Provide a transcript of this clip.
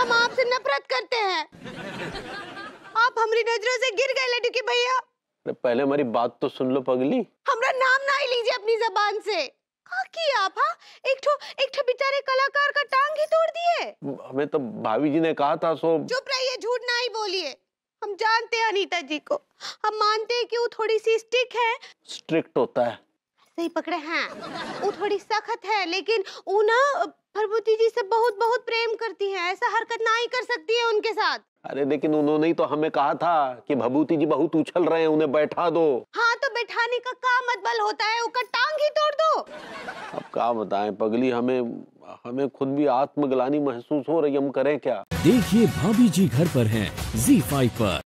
हम आपसे नफरत करते हैं आप हमारी नजरों से गिर गए लड्डू भैया पहले हमारी बात तो सुन लो पगली हमारा नाम ना ही लीजिए अपनी जबान से की आप हा? एक ठो एक ठो बिचारे कलाकार का टांग ही तोड़ दिए हमें तो भाभी जी ने कहा था सो चुप रहिए झूठ ना ही बोलिए हम जानते हैं अनीता जी को हम मानते हैं कि वो थोड़ी सी स्ट्रिक है स्ट्रिक्ट होता है सही पकड़े हैं वो थोड़ी सख्त है लेकिन वो ना पर ऐसा हरकत ना ही कर सकती है उनके साथ अरे लेकिन उन्होंने ही तो हमें कहा था कि भभूति जी बहुत उछल रहे हैं उन्हें बैठा दो हाँ तो बैठाने का काम मतबल होता है उनका टांग ही तोड़ दो अब क्या बताएं पगली हमें हमें खुद भी आत्मग्लानी महसूस हो रही हम करें क्या देखिए भाभी जी घर पर हैं जी फाइव पर